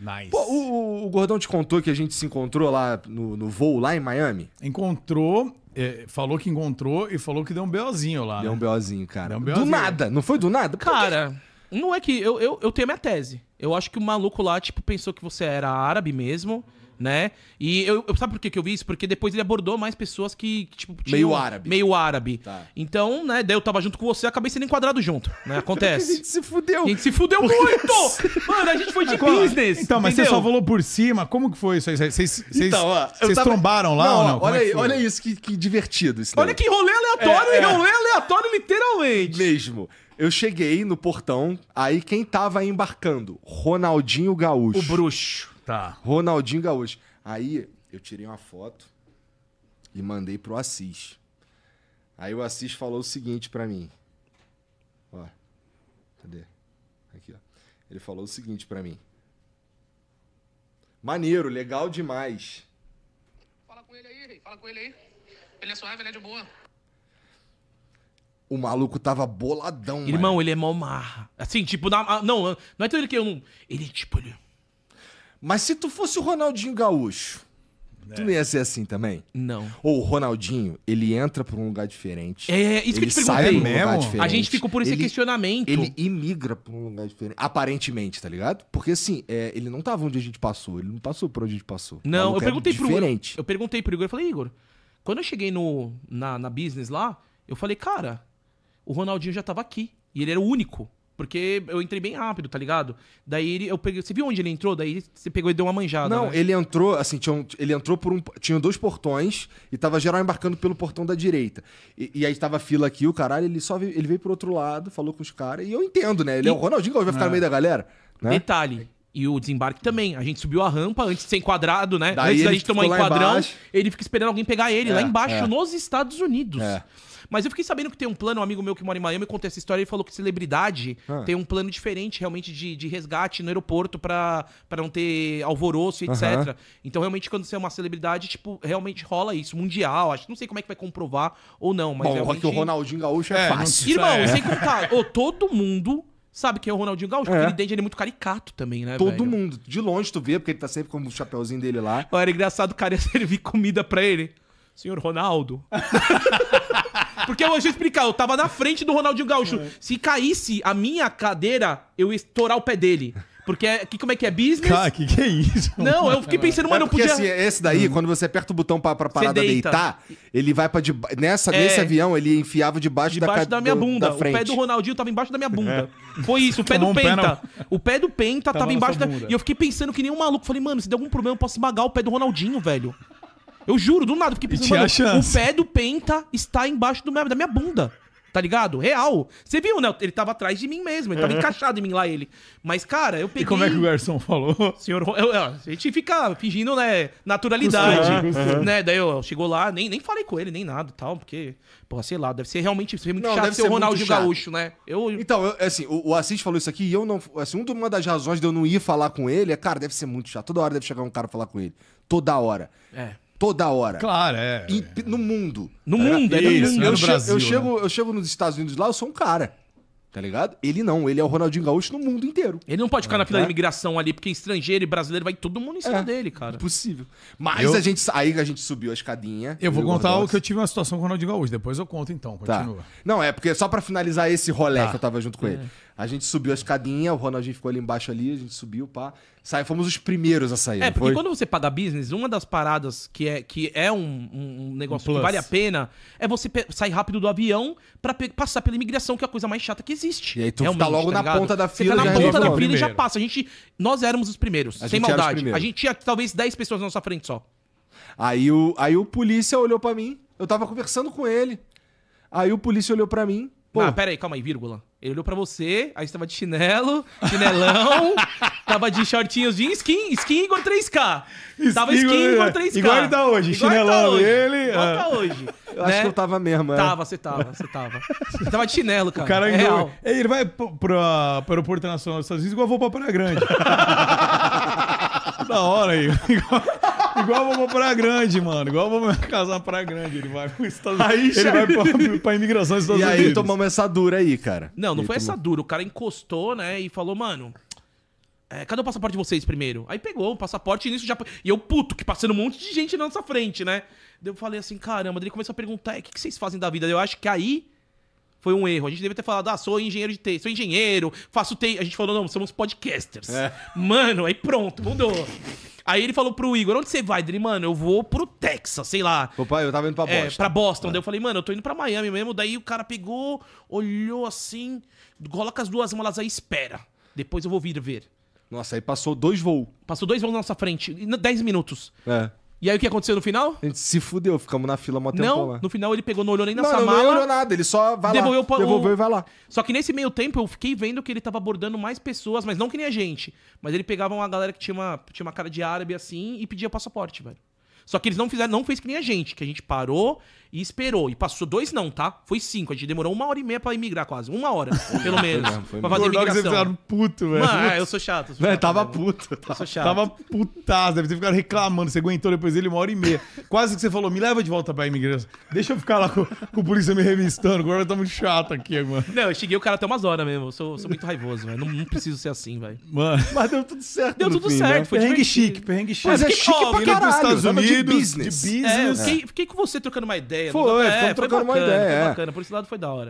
Nice. Pô, o, o, Gordão te contou que a gente se encontrou lá no, no voo, lá em Miami? Encontrou, é, falou que encontrou e falou que deu um BOzinho lá. Deu um né? BOzinho, cara. Um BOzinho. Do nada, não foi do nada? cara, não é que. Eu, eu, eu tenho a minha tese. Eu acho que o maluco lá, tipo, pensou que você era árabe mesmo né? E eu, eu sabe por que, eu vi isso? Porque depois ele abordou mais pessoas que, que tipo, meio árabe. Meio árabe. Tá. Então, né, daí eu tava junto com você, acabei sendo enquadrado junto, né? Acontece. a gente se fudeu. A gente se fudeu muito. Mano, a gente foi de business. Então, mas entendeu? você só falou por cima. Como que foi isso aí? Vocês então, ó, tava... trombaram lá não, ou não? olha é olha isso que, que divertido isso. Daí. Olha que rolê aleatório, é, é. rolê aleatório literalmente. Mesmo. Eu cheguei no portão, aí quem tava embarcando? Ronaldinho Gaúcho. O bruxo. Tá. Ronaldinho Gaúcho. Aí eu tirei uma foto e mandei pro Assis. Aí o Assis falou o seguinte para mim. Ó. Cadê? Aqui, ó. Ele falou o seguinte para mim. Maneiro, legal demais. Fala com ele aí, fala com ele aí. Ele é suave, ele é de boa. O maluco tava boladão, Irmão, mano. ele é mó marra. Assim, tipo, na, ah, não, não é tão ele que eu não. Ele, tipo, ele. Mas se tu fosse o Ronaldinho Gaúcho, é. tu não é. ia ser assim também? Não. Ou o Ronaldinho, ele entra pra um lugar diferente. É, é isso que eu te sai perguntei. Um lugar diferente, a gente ficou por esse ele, questionamento. Ele imigra pra um lugar diferente. Aparentemente, tá ligado? Porque assim, é, ele não tava onde a gente passou. Ele não passou por onde a gente passou. Não, eu é perguntei pro Igor. Eu perguntei pro Igor, eu falei, Igor, quando eu cheguei no, na, na business lá, eu falei, cara, o Ronaldinho já tava aqui. E ele era o único. Porque eu entrei bem rápido, tá ligado? Daí ele, eu peguei. Você viu onde ele entrou? Daí você pegou e deu uma manjada. Não, né? ele entrou, assim, tinha um, ele entrou por um. Tinha dois portões e tava geral embarcando pelo portão da direita. E, e aí tava fila aqui, o caralho, ele só veio, ele veio pro outro lado, falou com os caras. E eu entendo, né? Ele é e... é o Ronaldinho que vai ficar no é. meio da galera. Né? Detalhe, e o desembarque também. A gente subiu a rampa antes de ser enquadrado, né? Daí antes da gente tomar enquadrão, embaixo. ele fica esperando alguém pegar ele é, lá embaixo, é. nos Estados Unidos. É. Mas eu fiquei sabendo que tem um plano, um amigo meu que mora em Miami contou essa história e falou que celebridade ah. tem um plano diferente realmente de, de resgate no aeroporto para não ter alvoroço, etc. Então, realmente, quando você é uma celebridade, tipo, realmente rola isso. Mundial, acho. Não sei como é que vai comprovar ou não, mas Bom, realmente... que o Ronaldinho Gaúcho é, é fácil. Irmão, é. sem contar, oh, todo mundo Sabe quem é o Ronaldinho Gaúcho? É. Porque ele desde ele é muito caricato também, né? Todo velho? mundo. De longe tu vê, porque ele tá sempre com o chapeuzinho dele lá. Olha Era engraçado o cara ia servir comida pra ele. Senhor Ronaldo. Porque eu vou explicar, eu tava na frente do Ronaldinho Gaúcho. É. Se caísse a minha cadeira, eu ia estourar o pé dele. Porque aqui é, como é que é business? Cara, que que é isso? Não, eu fiquei pensando, mas não é podia... Assim, esse daí, hum. quando você aperta o botão pra, pra parada deita. deitar, ele vai pra... De... Nessa, é. Nesse avião, ele enfiava debaixo, debaixo da... da minha do, bunda. Da o pé do Ronaldinho tava embaixo da minha bunda. É. Foi isso, o pé Tomou do Penta. o pé do Penta tava embaixo da... E eu fiquei pensando que nem um maluco. Falei, mano, se der algum problema, eu posso esmagar o pé do Ronaldinho, velho. Eu juro, do nada, fiquei pensando, mano, o pé do Penta está embaixo do meu, da minha bunda. Tá ligado? Real. Você viu, né? Ele tava atrás de mim mesmo. Ele tava encaixado em mim lá, ele. Mas, cara, eu peguei... E como é que o garçom falou? Senhor, eu, eu, a gente fica fingindo, né? Naturalidade. Uhum. Né? Daí eu chegou lá, nem, nem falei com ele, nem nada tal, porque, sei lá, deve ser realmente deve ser muito não, chato ser o Ronaldo Gaúcho, né? Eu... Então, eu, assim, o, o Assis falou isso aqui e eu não. Assim, uma das razões de eu não ir falar com ele é, cara, deve ser muito chato. Toda hora deve chegar um cara falar com ele. Toda hora. É toda hora. Claro, é. E, no mundo. No tá mundo, é isso, é no mundo. Eu, no Brasil, eu, né? chego, né? eu chego nos Estados Unidos lá, eu sou um cara. Tá ligado? Ele não, ele é o Ronaldinho Gaúcho no mundo inteiro. Ele não pode ficar na fila tá? da né? imigração ali, porque estrangeiro e brasileiro vai todo mundo em cima é, dele, cara. Impossível. Mas eu... a gente, aí a gente subiu a escadinha. Eu vou contar o que eu tive uma situação com o Ronaldinho Gaúcho, depois eu conto então, tá. continua. Tá. Não, é porque só para finalizar esse rolê tá. que eu tava junto com é. ele. A gente subiu a escadinha, o Ronaldinho ficou ali embaixo ali, a gente subiu, pá. saí fomos os primeiros a sair. É, porque foi? quando você paga business, uma das paradas que é, que é um, um negócio um que vale a pena é você sair rápido do avião para passar pela imigração, que é a coisa mais chata que existe. E aí tu tá logo tá na ponta da fila. Você tá na ponta da fila e já passa. A gente, nós éramos os primeiros, a sem maldade. Primeiros. A gente tinha talvez 10 pessoas na nossa frente só. Aí o, aí o polícia olhou para mim, eu tava conversando com ele. Aí o polícia olhou para mim, Pô. Não, pera aí, calma aí, vírgula. Ele olhou pra você, aí você tava de chinelo, chinelão, tava de shortinhos de skin, skin Igor 3K. Skin, tava skin igual 3K. É, igual ele tá hoje, igual tá chinelão tá hoje, ele. Igual é. tá hoje. Eu né? acho que eu tava mesmo, é. Tava, você tava, você tava. Você tava de chinelo, cara. O cara é real. Ele vai ah, pro, Aeroporto nacional dos Estados Unidos igual vou pra Praia Grande. da hora aí. Igual... Igual eu vou pra Praia Grande, mano. Igual eu vou casar pra Praia Grande. Ele vai pro Estados Aí, Ele já... vai pra, pra imigração dos Estados e Unidos. E aí tomamos essa dura aí, cara. Não, não e foi tomou... essa dura. O cara encostou, né? E falou, mano. É, cadê o passaporte de vocês primeiro? Aí pegou o passaporte e nisso já. E eu, puto, que passando um monte de gente na nossa frente, né? Daí eu falei assim, caramba, daí ele começou a perguntar: o que, que vocês fazem da vida? Daí eu acho que aí foi um erro. A gente devia ter falado, ah, sou engenheiro de texto, sou engenheiro, faço texto. A gente falou, não, somos podcasters. É. Mano, aí pronto, mudou. Aí ele falou pro Igor, onde você vai? Dele, mano, eu vou pro Texas, sei lá. Opa, eu tava indo pra é, Boston. É, pra Boston. É. Daí eu falei, mano, eu tô indo pra Miami mesmo. Daí o cara pegou, olhou assim, coloca as duas malas aí, espera. Depois eu vou vir ver. Nossa, aí passou dois voos. Passou dois voos na nossa frente, em minutos. É. E aí o que aconteceu no final? A gente se fudeu, ficamos na fila mó tempo lá. no final ele pegou, não olhou nem na não, sua não, mala. Não olhou nada, ele só vai devolveu lá, o... devolveu e vai lá. Só que nesse meio tempo eu fiquei vendo que ele tava abordando mais pessoas, mas não que nem a gente. Mas ele pegava uma galera que tinha uma, tinha uma cara de árabe assim e pedia passaporte, velho. Só que eles não fizeram, não fez que nem a gente, que a gente parou e esperou. E passou dois não, tá? Foi cinco. A gente demorou uma hora e meia pra emigrar quase. Uma hora, pelo menos. Né? foi pra fazer mesmo. imigração. Vocês ficaram puto, velho. Mano, eu sou chato. sou chato, tava puto. Tava, sou chato. tava putado. Deve ter ficado reclamando. Você aguentou depois dele uma hora e meia. Quase que você falou, me leva de volta pra imigração. Deixa eu ficar lá com, com o polícia me revistando. Agora tá muito chato aqui, mano. Não, eu cheguei o cara até umas horas mesmo. Eu sou, sou muito raivoso, velho. Não, não preciso ser assim, velho. Mano. Mas deu tudo certo. Deu tudo fim, certo. Né? Foi Perrengue chique, perrengue é chique. Mas é porque, chique ó, pra pros caralho. Estados Unidos, de business. De business. É, fiquei, fiquei, com você trocando uma ideia. Foi, é, trocando bacana, uma ideia. Foi é. bacana, por esse lado foi da hora.